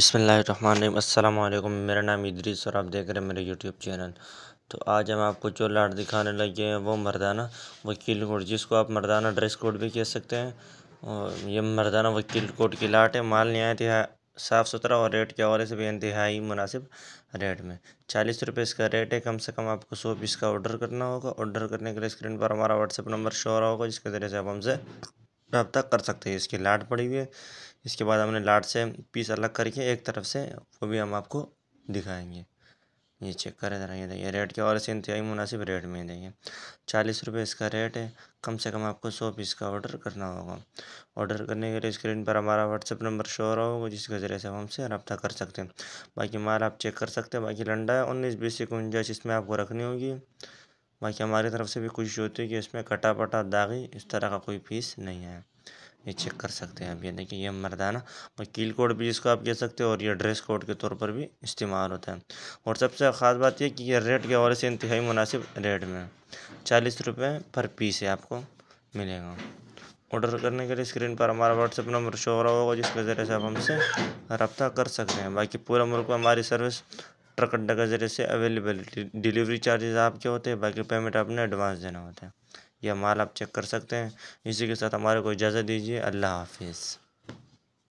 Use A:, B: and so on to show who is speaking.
A: अस्सलाम वालेकुम मेरा नाम इदरीस और आप देख रहे हैं मेरे यूट्यूब चैनल तो आज हम आपको जो लाट दिखाने लगे हैं वो मर्दाना वकील कोड जिसको आप मर्दाना ड्रेस कोड भी कह सकते हैं और ये मर्दाना वकील कोड की लाट है माल था साफ़ सुथरा और रेट के हवाले से भी इंतहाई मुनासिब रेट में चालीस रुपये इसका रेट है कम से कम आपको सौ पीस का ऑर्डर करना होगा ऑर्डर करने के लिए स्क्रीन पर हमारा व्हाट्सअप नंबर शो रहा होगा जिसके ज़रिए से आप हमसे रबता कर सकते हैं इसकी लाट पड़ी हुई है इसके बाद हमने लाट से पीस अलग करके एक तरफ से वो भी हम आपको दिखाएंगे ये चेक करें ज़रा ये देखिए रेट के और ऐसे इंतहाई तो मुनासिब रेट में देखिए चालीस रुपये इसका रेट है कम से कम आपको सौ पीस का ऑर्डर करना होगा ऑर्डर करने के लिए स्क्रीन पर हमारा व्हाट्सअप नंबर शो रहा होगा जिसके ज़रिए से हम हमसे रब्ता कर सकते हैं बाकी माल आप चेक कर सकते हैं बाकी लंडा है उन्नीस बीस से जिसमें आपको रखनी होगी बाकी हमारी तरफ से भी कोशिश होती है कि इसमें कटा पटा दागी इस तरह का कोई पीस नहीं है ये चेक कर सकते हैं आप ये देखिए ये मर्दाना और कील कोड भी इसको आप कह सकते हो और ये ड्रेस कोड के तौर पर भी इस्तेमाल होता है और सबसे ख़ास बात यह कि ये रेट के हवाले से इंतहाई मुनासिब रेट में चालीस रुपये पर पीस है आपको मिलेगा ऑर्डर करने के लिए स्क्रीन पर हमारा व्हाट्सअप नंबर शो हो रहा होगा जिसके ज़रिए से आप हमसे रब्ता कर सकते हैं बाकी पूरा मुल्क में हमारी सर्विस ट्रक अड्डा के जरिए से अवेलेबिलिटी डिलीवरी चार्जेस आपके होते हैं बाकी पेमेंट आपने एडवांस देना होता है यह माल आप चेक कर सकते हैं इसी के साथ हमारे को इजाज़त दीजिए अल्लाह हाफिज़